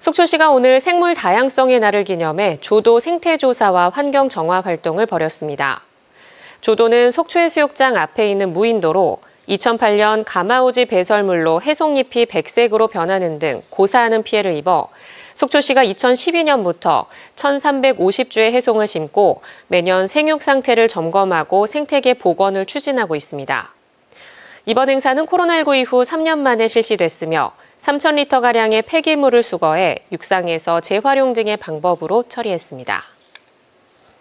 속초시가 오늘 생물 다양성의 날을 기념해 조도 생태조사와 환경 정화 활동을 벌였습니다. 조도는 속초해수욕장 앞에 있는 무인도로 2008년 가마오지 배설물로 해송잎이 백색으로 변하는 등 고사하는 피해를 입어 속초시가 2012년부터 1,350주의 해송을 심고 매년 생육 상태를 점검하고 생태계 복원을 추진하고 있습니다. 이번 행사는 코로나19 이후 3년 만에 실시됐으며 3,000리터가량의 폐기물을 수거해 육상에서 재활용 등의 방법으로 처리했습니다.